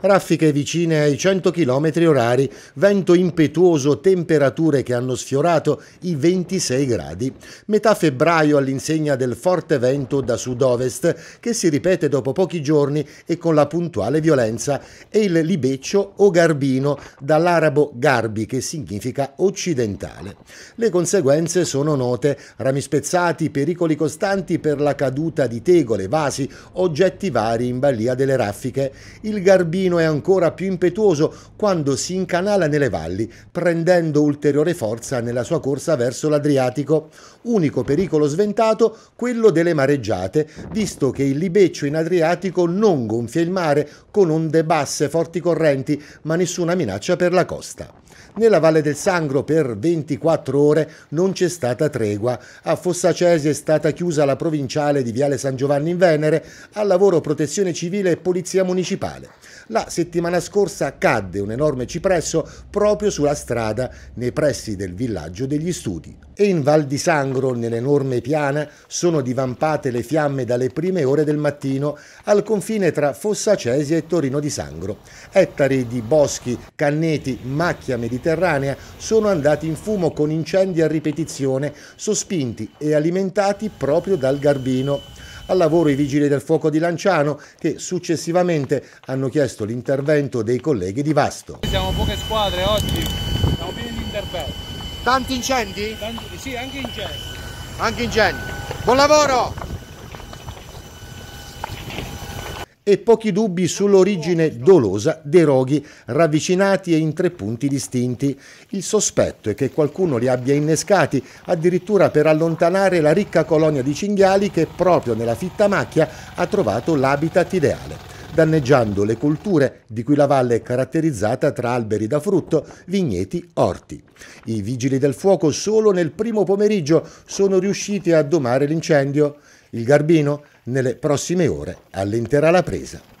Raffiche vicine ai 100 km orari, vento impetuoso, temperature che hanno sfiorato i 26 gradi. Metà febbraio all'insegna del forte vento da sud-ovest che si ripete dopo pochi giorni e con la puntuale violenza e il libeccio o garbino dall'arabo garbi che significa occidentale. Le conseguenze sono note, rami spezzati, pericoli costanti per la caduta di tegole, vasi, oggetti vari in balia delle raffiche. Il garbino Torino è ancora più impetuoso quando si incanala nelle valli, prendendo ulteriore forza nella sua corsa verso l'Adriatico. Unico pericolo sventato quello delle mareggiate, visto che il libeccio in Adriatico non gonfia il mare con onde basse, e forti correnti, ma nessuna minaccia per la costa. Nella Valle del Sangro per 24 ore non c'è stata tregua. A Fossacesi è stata chiusa la provinciale di Viale San Giovanni in Venere al lavoro protezione civile e polizia municipale. La settimana scorsa cadde un enorme cipresso proprio sulla strada nei pressi del villaggio degli studi. E in Val di Sangro, nell'enorme piana, sono divampate le fiamme dalle prime ore del mattino al confine tra Fossacesi e Torino di Sangro. Ettari di boschi, canneti, macchia mediterranea sono andati in fumo con incendi a ripetizione, sospinti e alimentati proprio dal Garbino al lavoro i vigili del fuoco di Lanciano che successivamente hanno chiesto l'intervento dei colleghi di Vasto. Siamo poche squadre oggi, siamo pieni di interventi. Tanti incendi? Tanti, sì, anche incendi. Anche incendi. Buon lavoro! e pochi dubbi sull'origine dolosa dei roghi ravvicinati e in tre punti distinti. Il sospetto è che qualcuno li abbia innescati addirittura per allontanare la ricca colonia di cinghiali che proprio nella fitta macchia ha trovato l'habitat ideale danneggiando le colture di cui la valle è caratterizzata tra alberi da frutto, vigneti, orti. I vigili del fuoco solo nel primo pomeriggio sono riusciti a domare l'incendio. Il Garbino nelle prossime ore allenterà la presa.